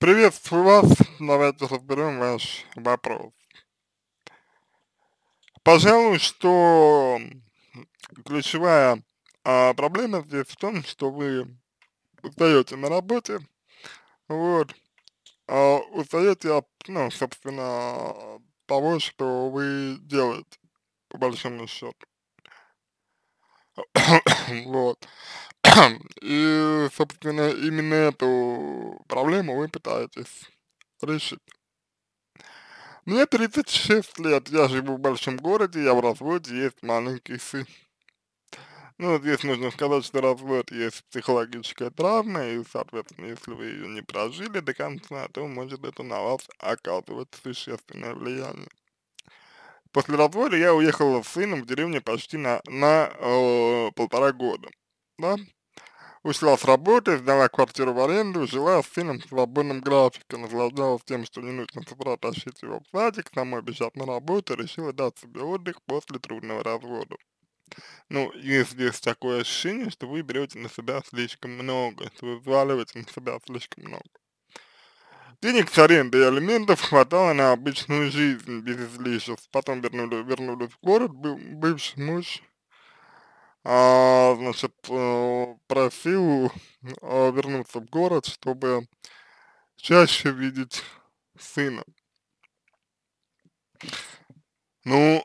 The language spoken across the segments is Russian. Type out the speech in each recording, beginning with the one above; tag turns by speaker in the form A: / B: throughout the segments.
A: Приветствую вас. Давайте разберем ваш вопрос. Пожалуй, что ключевая а, проблема здесь в том, что вы устаете на работе, вот, а, устаете от, ну, собственно, того, что вы делаете, по большому счету. вот. И, собственно, именно эту проблему вы пытаетесь решить. Мне 36 лет, я живу в большом городе, я в разводе, есть маленький сын. Ну, здесь нужно сказать, что развод есть психологическая травма, и, соответственно, если вы ее не прожили до конца, то может это на вас оказывать существенное влияние. После развода я уехала с сыном в деревню почти на, на э, полтора года, да? Ушла с работы, сдала квартиру в аренду, жила с сыном в свободном графике, наслаждалась тем, что не нужно с утра тащить его в садик, сама бежать на работу, решила дать себе отдых после трудного развода. Ну, есть здесь такое ощущение, что вы берете на себя слишком много, что вы взваливаете на себя слишком много. Денег с аренды и алиментов хватало на обычную жизнь без излишеств. Потом вернули, вернулись в город, был бывший муж а, значит, э, просил а, вернуться в город, чтобы чаще видеть сына. Ну,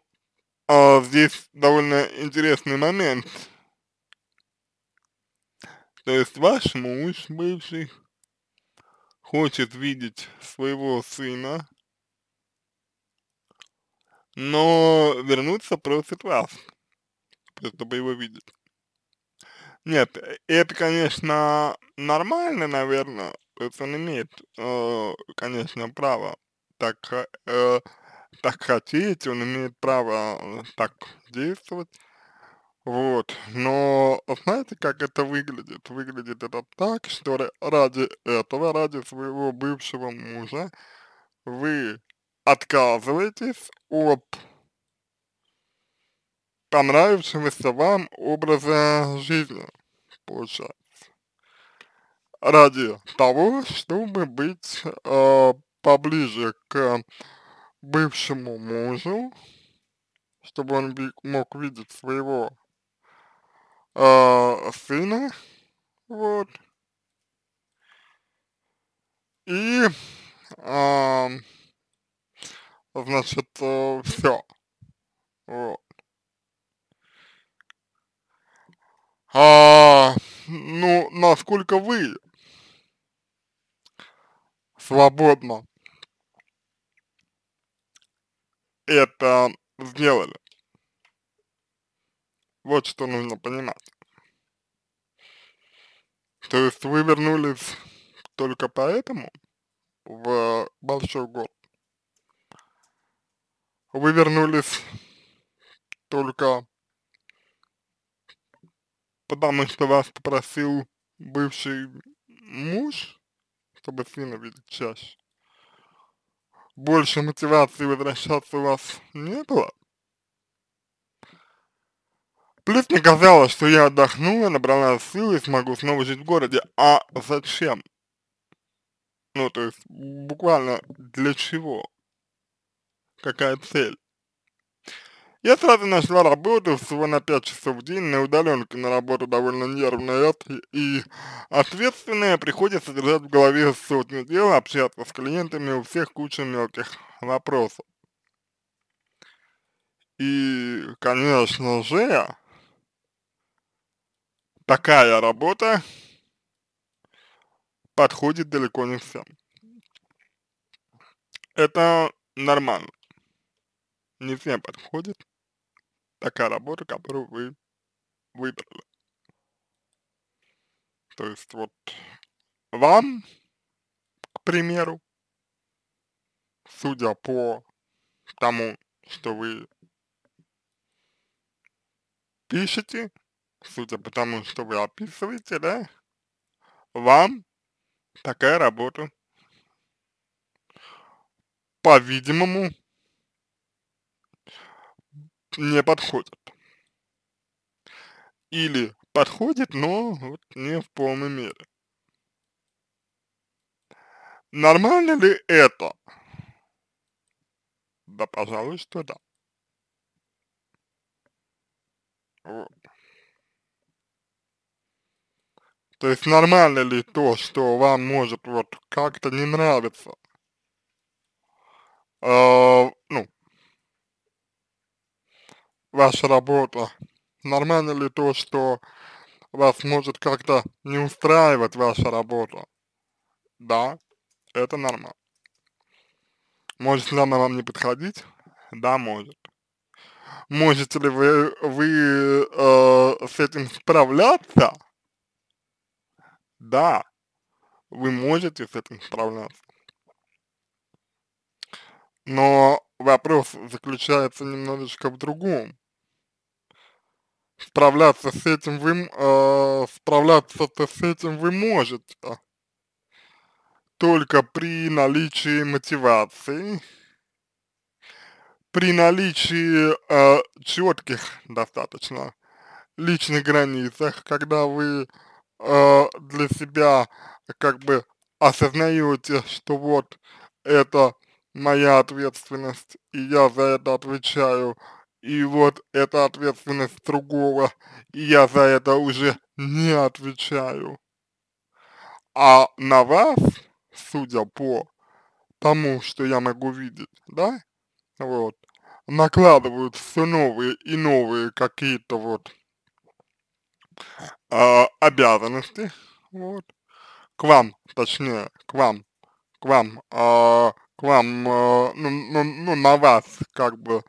A: а здесь довольно интересный момент. То есть ваш муж бывший хочет видеть своего сына, но вернуться просит вас чтобы его видели. Нет, э, это, конечно, нормально, наверное, то есть он имеет, э, конечно, право так, э, так хотеть, он имеет право э, так действовать, вот, но знаете, как это выглядит? Выглядит это так, что ради этого, ради своего бывшего мужа вы отказываетесь от понравившегося вам образа жизни, получается. Ради того, чтобы быть э, поближе к бывшему мужу, чтобы он мог видеть своего э, сына, вот. И, э, значит, э, все. Вот. А, ну, насколько вы свободно это сделали. Вот что нужно понимать. То есть вы вернулись только поэтому в большой город. Вы вернулись только потому что вас попросил бывший муж, чтобы сына видеть чаще, больше мотивации возвращаться у вас не было? Плюс мне казалось, что я отдохнула, набрала силы и смогу снова жить в городе. А зачем? Ну, то есть, буквально для чего? Какая цель? Я сразу нашла работу всего на 5 часов в день, на удаленке на работу довольно нервная и ответственная, приходится держать в голове сотню дел, общаться с клиентами, у всех куча мелких вопросов. И, конечно же, такая работа подходит далеко не всем. Это нормально. Не всем подходит такая работа, которую вы выбрали. То есть вот вам, к примеру, судя по тому, что вы пишете, судя по тому, что вы описываете, да, вам такая работа, по-видимому, не подходит. Или подходит, но вот не в полной мере. Нормально ли это? Да, пожалуй, что да. Вот. То есть нормально ли то, что вам может вот как-то не нравиться э, ваша работа? Нормально ли то, что вас может как-то не устраивать ваша работа? Да, это нормально. Может ли она вам не подходить? Да, может. Можете ли вы, вы э, с этим справляться? Да, вы можете с этим справляться. Но вопрос заключается немножечко в другом справляться с этим вы, э, справляться а, с этим вы можете только при наличии мотивации, при наличии э, четких достаточно личных границах, когда вы э, для себя как бы осознаете, что вот это моя ответственность, и я за это отвечаю, и вот это ответственность другого, и я за это уже не отвечаю. А на вас, судя по тому, что я могу видеть, да, вот, накладывают все новые и новые какие-то вот э, обязанности, вот, к вам, точнее, к вам, к вам, э, к вам, э, ну, ну, ну, на вас, как бы,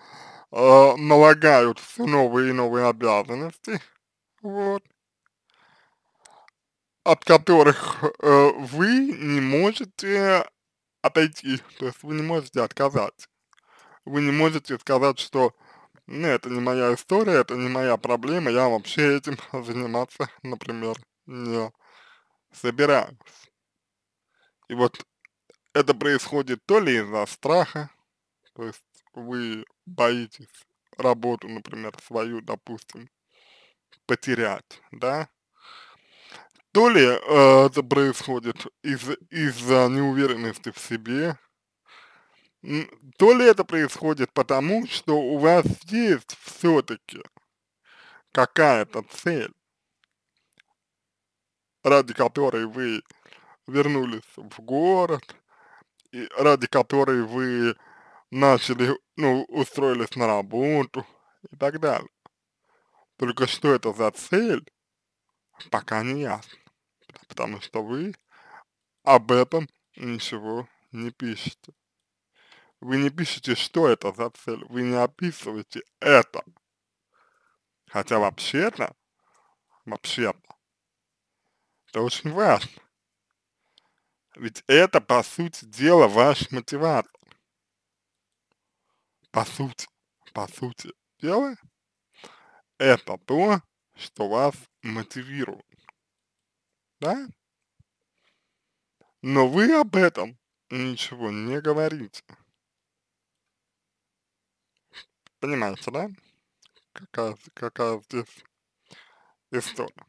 A: э, налагают все новые и новые обязанности, вот, от которых э, вы не можете отойти, то есть вы не можете отказать. Вы не можете сказать, что ну, это не моя история, это не моя проблема, я вообще этим заниматься, например, не собираюсь. И вот это происходит то ли из-за страха, то есть вы боитесь работу, например, свою, допустим, потерять, да, то ли э, это происходит из-за из, неуверенности в себе, то ли это происходит потому, что у вас есть все-таки какая-то цель, ради которой вы вернулись в город, и ради которой вы начали, ну, устроились на работу и так далее. Только что это за цель, пока не ясно, потому что вы об этом ничего не пишете. Вы не пишете, что это за цель, вы не описываете это. Хотя вообще-то, вообще-то, это очень важно. Ведь это, по сути дела, ваш мотиватор по сути, по сути дела, это то, что вас мотивирует. Да? Но вы об этом ничего не говорите. Понимаете, да? Какая, какая здесь история.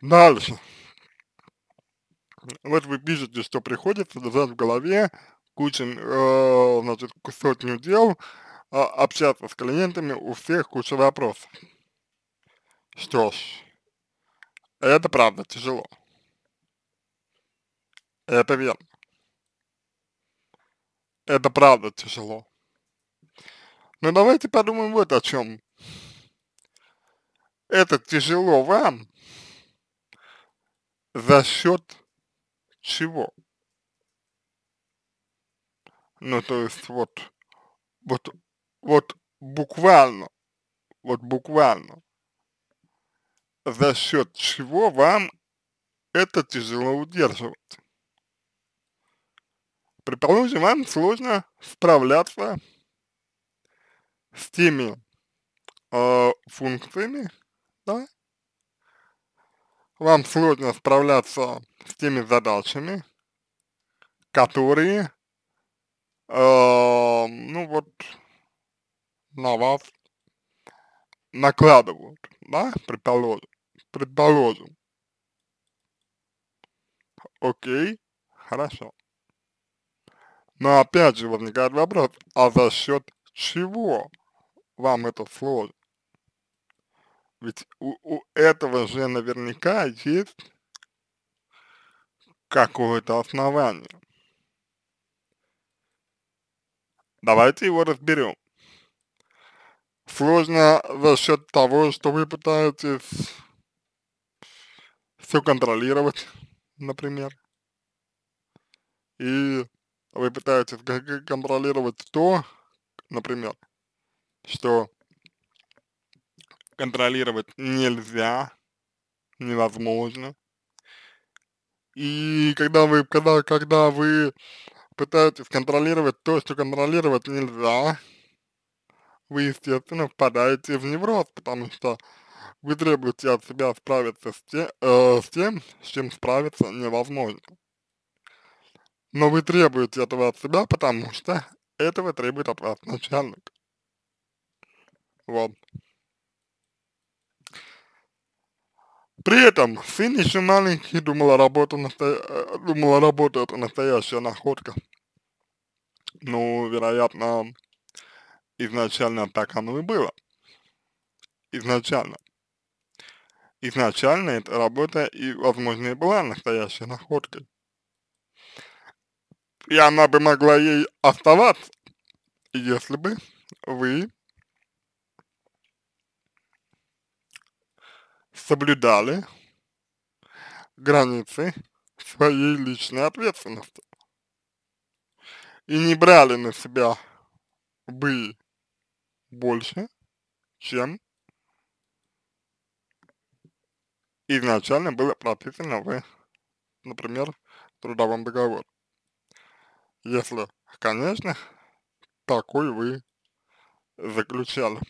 A: Дальше. Вот вы пишете, что приходится держать в голове Кучин, э, значит, сотню дел, э, общаться с клиентами, у всех куча вопросов. Что ж, это правда тяжело. Это верно. Это правда тяжело. Но давайте подумаем вот о чем. Это тяжело вам за счет чего? Ну, то есть вот, вот, вот буквально, вот буквально, за счет чего вам это тяжело удерживать. Предположим, вам сложно справляться с теми э, функциями, да? Вам сложно справляться с теми задачами, которые Эм, ну вот, на вас накладывают, да, предположим, предположим. Окей, хорошо. Но опять же возникает вопрос, а за счет чего вам это сложно? Ведь у, у этого же наверняка есть какое-то основание. Давайте его разберем. Сложно за счет того, что вы пытаетесь все контролировать, например. И вы пытаетесь контролировать то, например, что контролировать нельзя, невозможно. И когда вы, когда, когда вы пытаетесь контролировать то, что контролировать нельзя, вы, естественно, впадаете в невроз, потому что вы требуете от себя справиться с, те, э, с тем, с чем справиться невозможно. Но вы требуете этого от себя, потому что этого требует от вас начальник. Вот. При этом сын еще маленький, думала работа, насто... Э, думала работа это настоящая находка. Ну, вероятно, изначально так оно и было. Изначально. Изначально эта работа и, возможно, и была настоящей находкой. И она бы могла ей оставаться, если бы вы соблюдали границы своей личной ответственности и не брали на себя бы больше, чем изначально было прописано в, например, трудовом договоре. Если, конечно, такой вы заключали.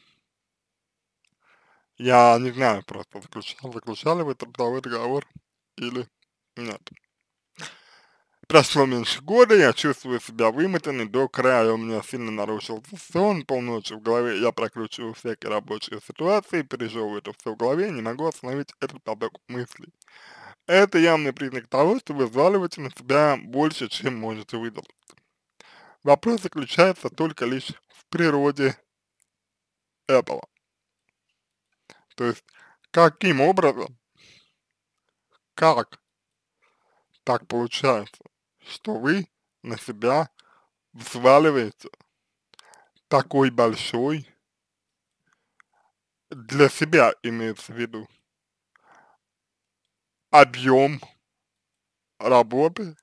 A: Я не знаю просто, заключал, заключали вы трудовой договор или нет. Прошло меньше года, я чувствую себя вымотанным до края, у меня сильно нарушился сон, полночи в голове я прокручиваю всякие рабочие ситуации, пережевываю это все в голове, не могу остановить этот поток мыслей. Это явный признак того, что вы взваливаете на себя больше, чем можете выдержать. Вопрос заключается только лишь в природе этого. То есть, каким образом, как так получается, что вы на себя взваливаете такой большой, для себя имеется в виду, объем работы,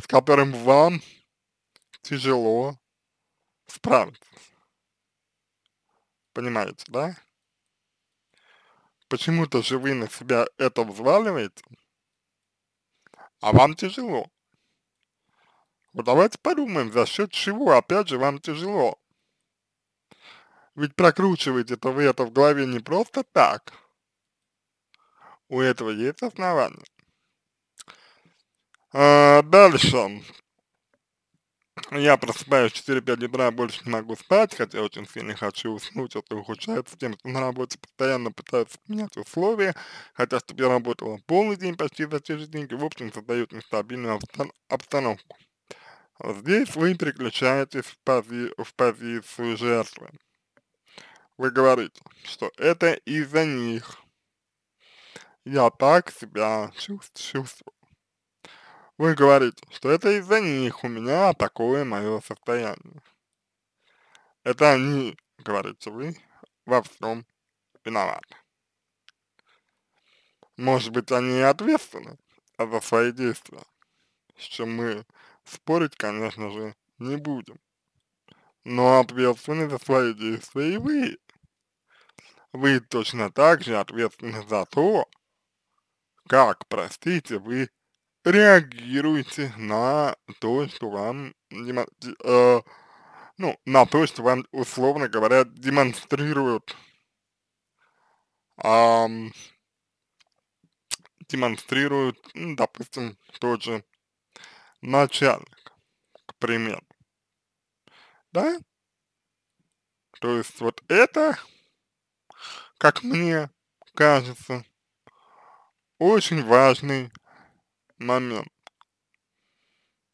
A: с которым вам тяжело справиться. Понимаете, да? почему-то же вы на себя это взваливаете, а вам тяжело. Вот давайте подумаем, за счет чего, опять же, вам тяжело. Ведь прокручиваете то, вы это в голове не просто так. У этого есть основания. А, дальше. Я просыпаюсь в 4-5 утра, больше не могу спать, хотя очень сильно хочу уснуть, это а ухудшается тем, что на работе постоянно пытаются менять условия, хотя чтобы я работала полный день почти за те же деньги, в общем, создают нестабильную обстановку. Здесь вы переключаетесь в, пози в позицию жертвы. Вы говорите, что это из-за них. Я так себя чувствую. Вы говорите, что это из-за них у меня такое мое состояние. Это они, говорите вы, во всем виноваты. Может быть, они и ответственны за свои действия, с чем мы спорить, конечно же, не будем. Но ответственны за свои действия и вы. Вы точно так же ответственны за то, как, простите, вы реагируете на то, что вам, э, ну, на то, что вам, условно говоря, демонстрируют, э, демонстрируют, ну, допустим, тот же начальник, к примеру, да? То есть вот это, как мне кажется, очень важный момент,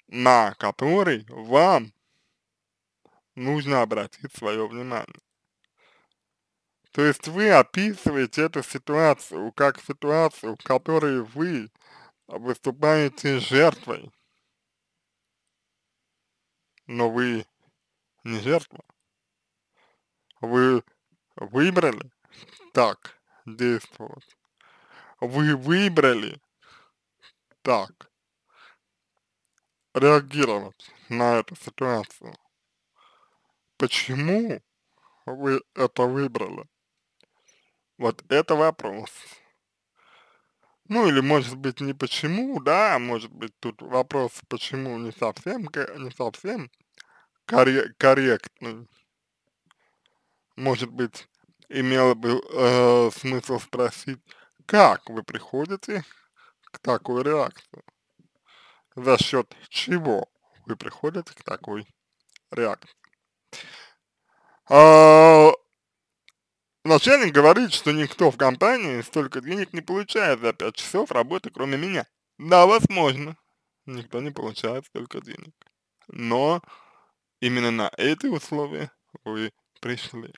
A: на который вам нужно обратить свое внимание. То есть вы описываете эту ситуацию как ситуацию, в которой вы выступаете жертвой, но вы не жертва. Вы выбрали так действовать. Вы выбрали так реагировать на эту ситуацию? Почему вы это выбрали? Вот это вопрос. Ну или может быть не почему, да, может быть тут вопрос почему не совсем, не совсем корректный. Может быть имело бы э, смысл спросить, как вы приходите к такой реакции? За счет чего вы приходите к такой реакции? А, начальник говорит, что никто в компании столько денег не получает за 5 часов работы, кроме меня. Да, возможно, никто не получает столько денег. Но именно на эти условия вы пришли.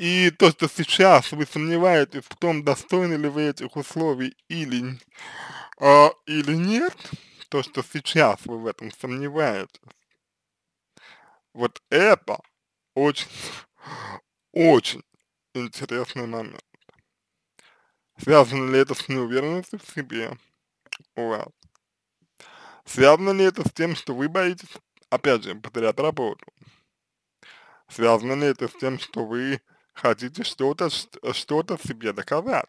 A: И то, что сейчас вы сомневаетесь в том, достойны ли вы этих условий или, э, или нет, то, что сейчас вы в этом сомневаетесь, вот это очень, очень интересный момент. Связано ли это с неуверенностью в себе у вас? Связано ли это с тем, что вы боитесь, опять же, потерять работу? Связано ли это с тем, что вы хотите что-то что-то себе доказать.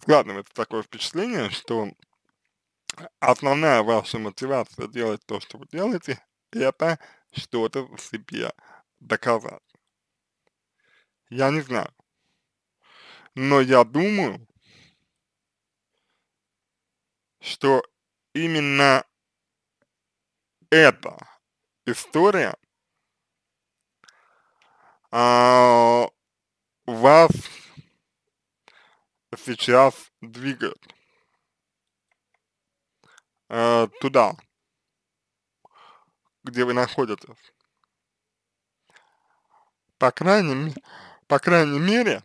A: Складывается такое впечатление, что основная ваша мотивация делать то, что вы делаете, это что-то себе доказать. Я не знаю. Но я думаю, что именно эта история а, вас сейчас двигают а, туда, где вы находитесь. По крайней, по крайней мере,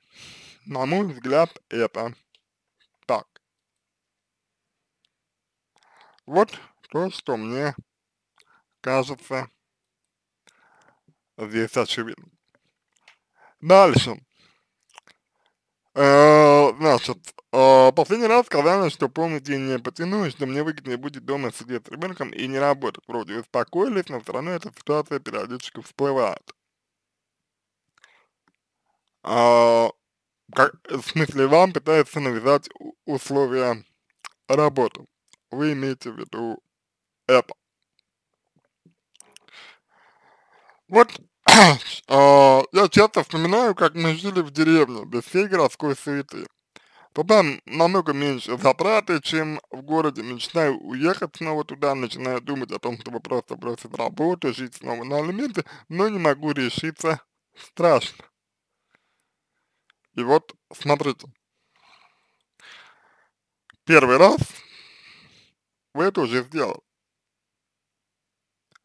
A: на мой взгляд, это так. Вот то, что мне кажется здесь очевидно. Дальше. Э, значит, э, последний раз сказали, что помните, не потяну, что мне выгоднее будет дома сидеть с ребенком и не работать. Вроде успокоились, но все равно эта ситуация периодически всплывает. Э, как, в смысле, вам пытаются навязать условия работы. Вы имеете в виду это. Вот А, я часто вспоминаю, как мы жили в деревне, без всей городской суеты. Туда намного меньше затраты, чем в городе. Начинаю уехать снова туда, начинаю думать о том, чтобы просто бросить работу, жить снова на алименты, но не могу решиться. Страшно. И вот, смотрите. Первый раз вы это уже сделали.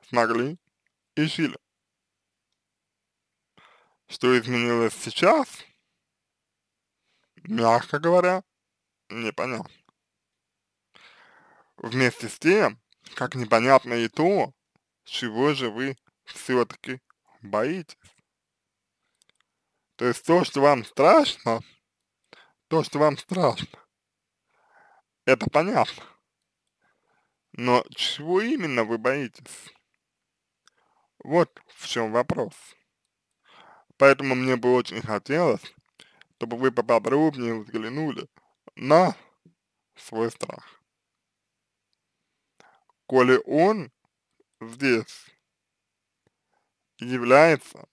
A: Смогли и жили. Что изменилось сейчас, мягко говоря, непонятно. Вместе с тем, как непонятно и то, чего же вы все-таки боитесь. То есть то, что вам страшно, то, что вам страшно, это понятно. Но чего именно вы боитесь? Вот в чем вопрос. Поэтому мне бы очень хотелось, чтобы вы поподробнее взглянули на свой страх. Коли он здесь является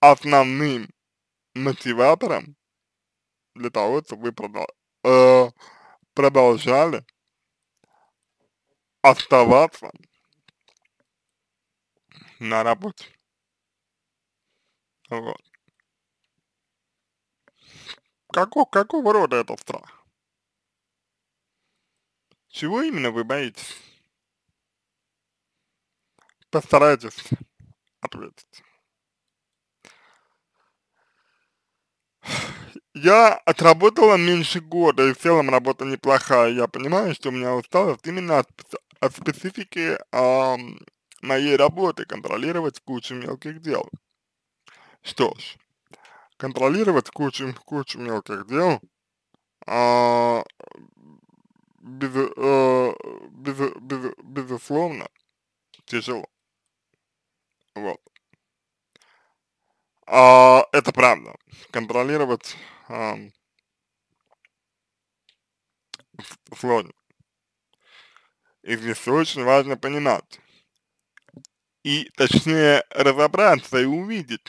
A: основным мотиватором для того, чтобы вы э, продолжали оставаться на работе. Вот. Каков, какого рода этот страх? Чего именно вы боитесь? Постарайтесь ответить. Я отработала меньше года, и в целом работа неплохая. Я понимаю, что у меня усталость именно от, от специфики а, моей работы, контролировать кучу мелких дел. Что ж, контролировать кучу, кучу мелких дел а, без, а, без, без, безусловно тяжело. Вот. А, это правда. Контролировать а, сложно. И здесь очень важно понимать. И точнее разобраться и увидеть,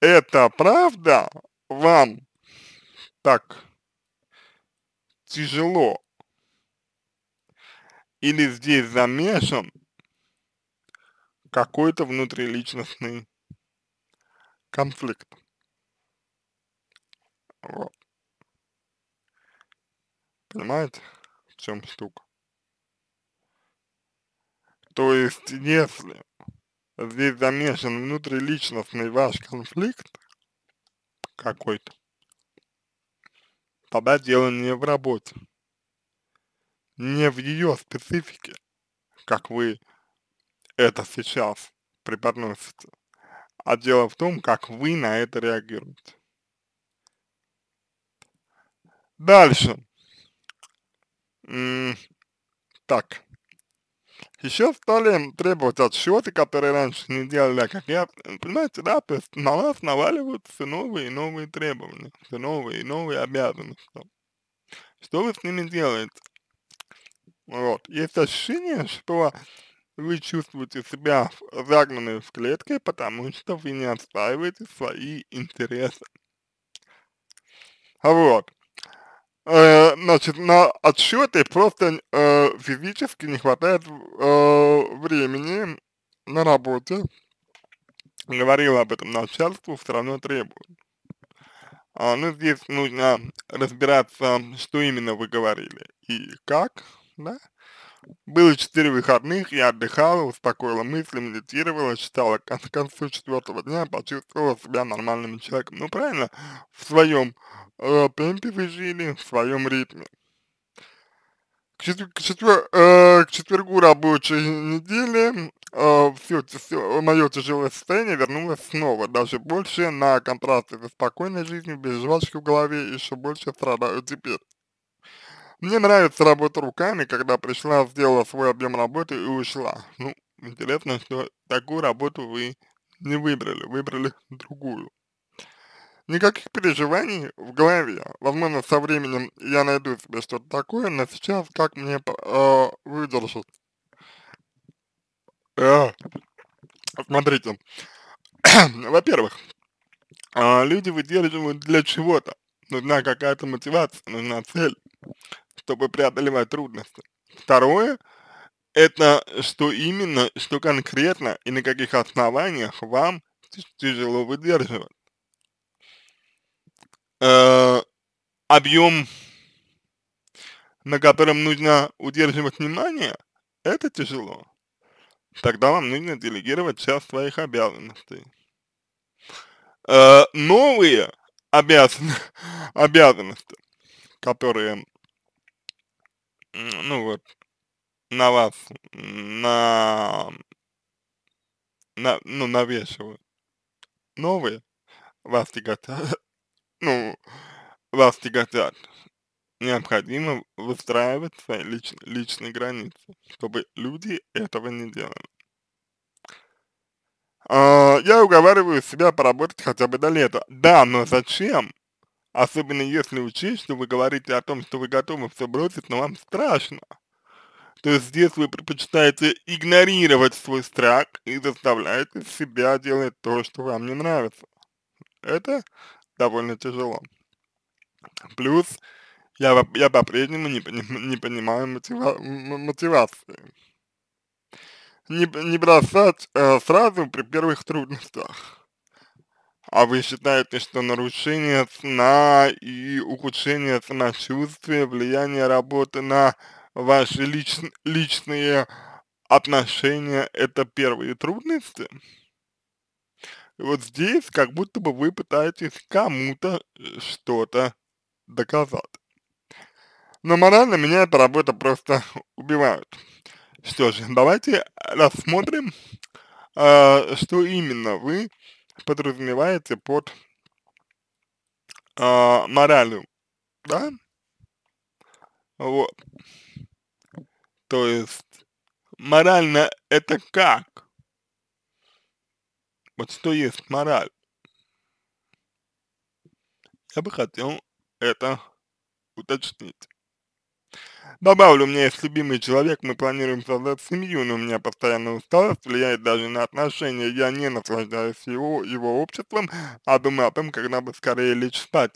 A: это правда? Вам так тяжело? Или здесь замешан какой-то внутриличностный конфликт? Вот. Понимаете, в чем штука? То есть, если здесь замешан внутриличностный ваш конфликт какой-то, тогда дело не в работе, не в ее специфике, как вы это сейчас преподносите, а дело в том, как вы на это реагируете. Дальше. М так. Еще стали требовать отсчеты, которые раньше не делали, а как я, понимаете, да, то есть на вас наваливаются все новые и новые требования, все новые и новые обязанности. Что вы с ними делаете? Вот. Есть ощущение, что вы чувствуете себя загнанной в клетке, потому что вы не отстаиваете свои интересы. Вот. Э, значит, на отсчеты просто э, физически не хватает э, времени на работе. Говорила об этом начальству, все равно требует. А, ну, здесь нужно разбираться, что именно вы говорили и как, да? Было четыре выходных, я отдыхала, успокоила мысли, медитировала, читала. К концу четвертого дня почувствовала себя нормальным человеком. Ну правильно, в своем э, темпе вы жили, в своем ритме. К, четвер к, четвер э, к четвергу рабочей недели э, все, все мое тяжелое состояние вернулось снова, даже больше на контрасте со спокойной жизнью, без жвачки в голове, еще больше страдаю теперь. Мне нравится работа руками, когда пришла, сделала свой объем работы и ушла. Ну, интересно, что такую работу вы не выбрали, выбрали другую. Никаких переживаний в голове. Возможно, со временем я найду себе что-то такое, но сейчас как мне э, выдержать? Э, смотрите. Во-первых, э, люди выдерживают для чего-то. Нужна какая-то мотивация, нужна цель чтобы преодолевать трудности. Второе – это что именно, что конкретно и на каких основаниях вам тяжело выдерживать. Э, объем, на котором нужно удерживать внимание, это тяжело. Тогда вам нужно делегировать часть своих обязанностей. Э, новые обязан, обязанности, которые ну вот, на вас, на на ну, навешивают новые, вас тяготят, ну, вас тяготят. Необходимо выстраивать свои лич, личные границы, чтобы люди этого не делали. А, я уговариваю себя поработать хотя бы до лета. Да, но зачем? Особенно если учесть, что вы говорите о том, что вы готовы все бросить, но вам страшно. То есть здесь вы предпочитаете игнорировать свой страх и заставляете себя делать то, что вам не нравится. Это довольно тяжело. Плюс я, я по-прежнему не, не, не понимаю мотива, мотивации. Не, не бросать э, сразу при первых трудностях. А вы считаете, что нарушение сна и ухудшение самочувствия, влияние работы на ваши лич личные отношения – это первые трудности? И вот здесь как будто бы вы пытаетесь кому-то э, что-то доказать. Но морально меня эта работа просто убивает. Что же, давайте рассмотрим, э, что именно вы подразумеваете под э, а, моралью, да? Вот. То есть, морально это как? Вот что есть мораль? Я бы хотел это уточнить. Добавлю, у меня есть любимый человек, мы планируем создать семью, но у меня постоянно усталость влияет даже на отношения. Я не наслаждаюсь его, его обществом, а думаю о том, когда бы скорее лечь спать.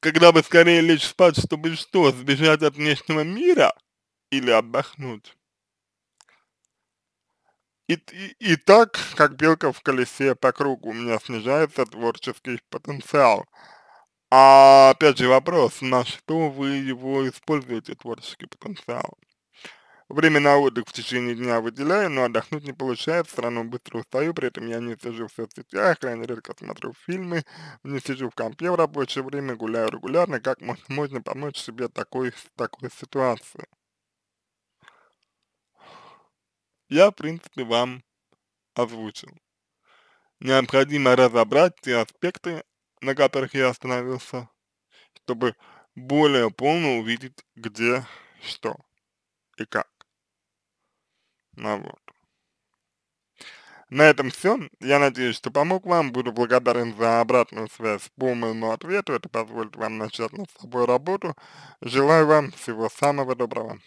A: Когда бы скорее лечь спать, чтобы что, сбежать от внешнего мира или отдохнуть? И, и, и так, как белка в колесе по кругу, у меня снижается творческий потенциал. А опять же вопрос, на что вы его используете, творческий потенциал? Время на отдых в течение дня выделяю, но отдохнуть не получается, все равно быстро устаю, при этом я не сижу в соцсетях, крайне редко смотрю фильмы, не сижу в компе в рабочее время, гуляю регулярно, как можно помочь себе такой, такой ситуации? Я, в принципе, вам озвучил. Необходимо разобрать те аспекты, на которых я остановился, чтобы более полно увидеть, где, что и как. Ну вот. На этом все. Я надеюсь, что помог вам. Буду благодарен за обратную связь по моему ответу. Это позволит вам начать над собой работу. Желаю вам всего самого доброго.